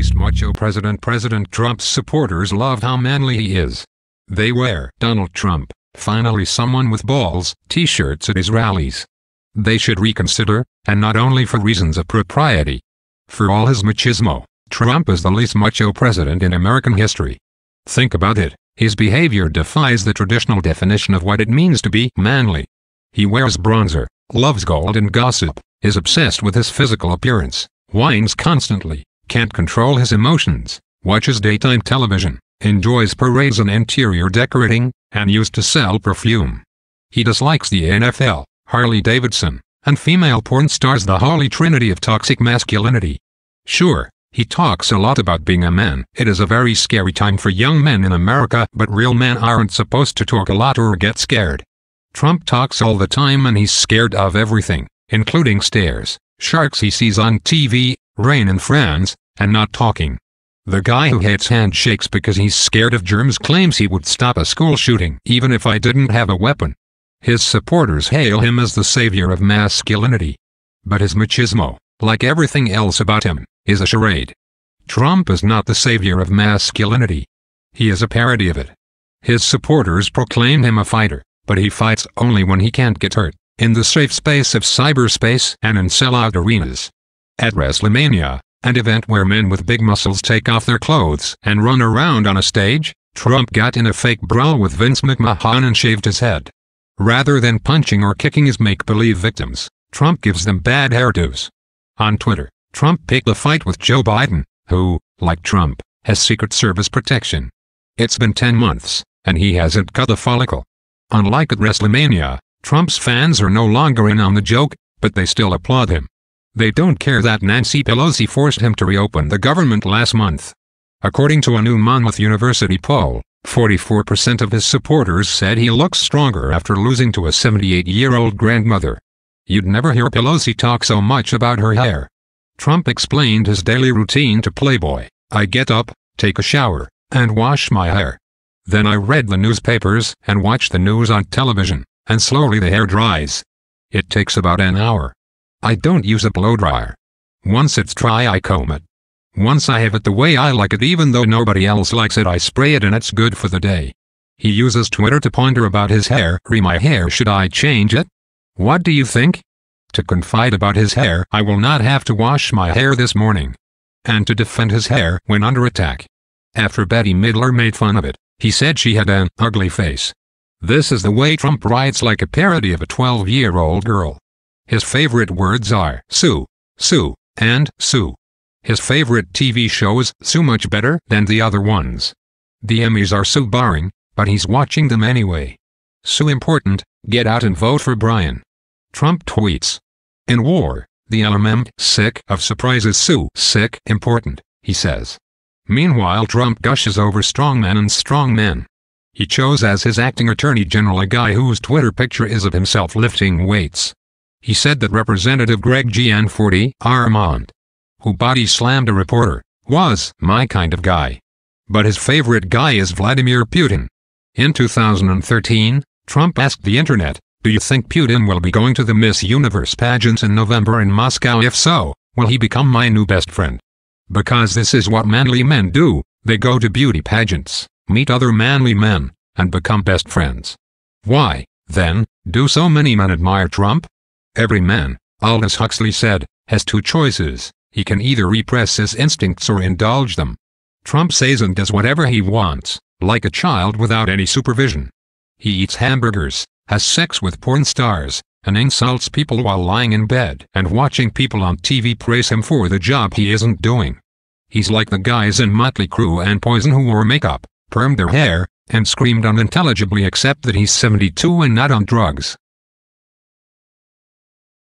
least macho president President Trump's supporters love how manly he is. They wear Donald Trump, finally someone with balls, t-shirts at his rallies. They should reconsider, and not only for reasons of propriety. For all his machismo, Trump is the least macho president in American history. Think about it, his behavior defies the traditional definition of what it means to be manly. He wears bronzer, loves gold and gossip, is obsessed with his physical appearance, whines constantly, can't control his emotions, watches daytime television, enjoys parades and interior decorating, and used to sell perfume. He dislikes the NFL, Harley Davidson, and female porn stars the holy trinity of toxic masculinity. Sure, he talks a lot about being a man. It is a very scary time for young men in America, but real men aren't supposed to talk a lot or get scared. Trump talks all the time and he's scared of everything, including stairs, sharks he sees on TV, Rain and friends, and not talking. The guy who hates handshakes because he's scared of germs claims he would stop a school shooting even if I didn't have a weapon. His supporters hail him as the savior of masculinity. But his machismo, like everything else about him, is a charade. Trump is not the savior of masculinity. He is a parody of it. His supporters proclaim him a fighter, but he fights only when he can't get hurt, in the safe space of cyberspace and in sellout arenas. At WrestleMania, an event where men with big muscles take off their clothes and run around on a stage, Trump got in a fake brawl with Vince McMahon and shaved his head. Rather than punching or kicking his make-believe victims, Trump gives them bad hairdos. On Twitter, Trump picked a fight with Joe Biden, who, like Trump, has Secret Service protection. It's been 10 months, and he hasn't cut the follicle. Unlike at WrestleMania, Trump's fans are no longer in on the joke, but they still applaud him. They don't care that Nancy Pelosi forced him to reopen the government last month. According to a new Monmouth University poll, 44% of his supporters said he looks stronger after losing to a 78-year-old grandmother. You'd never hear Pelosi talk so much about her hair. Trump explained his daily routine to Playboy. I get up, take a shower, and wash my hair. Then I read the newspapers and watch the news on television, and slowly the hair dries. It takes about an hour. I don't use a blow dryer. Once it's dry I comb it. Once I have it the way I like it even though nobody else likes it I spray it and it's good for the day. He uses Twitter to ponder about his hair. Re my hair should I change it? What do you think? To confide about his hair I will not have to wash my hair this morning. And to defend his hair when under attack. After Betty Midler made fun of it, he said she had an ugly face. This is the way Trump writes like a parody of a 12-year-old girl. His favorite words are Sue, Sue, and Sue. His favorite TV show is Sue Much Better than the other ones. The Emmys are so boring, but he's watching them anyway. So important, get out and vote for Brian. Trump tweets. In war, the LMM sick of surprises Sue sick important, he says. Meanwhile Trump gushes over strongmen and strongmen. He chose as his acting attorney general a guy whose Twitter picture is of himself lifting weights. He said that Representative Greg Gianforte, Armand, who body slammed a reporter, was my kind of guy. But his favorite guy is Vladimir Putin. In 2013, Trump asked the internet, do you think Putin will be going to the Miss Universe pageants in November in Moscow? If so, will he become my new best friend? Because this is what manly men do, they go to beauty pageants, meet other manly men, and become best friends. Why, then, do so many men admire Trump? Every man, Aldous Huxley said, has two choices. He can either repress his instincts or indulge them. Trump says and does whatever he wants, like a child without any supervision. He eats hamburgers, has sex with porn stars, and insults people while lying in bed and watching people on TV praise him for the job he isn't doing. He's like the guys in Motley Crue and Poison who wore makeup, permed their hair, and screamed unintelligibly except that he's 72 and not on drugs.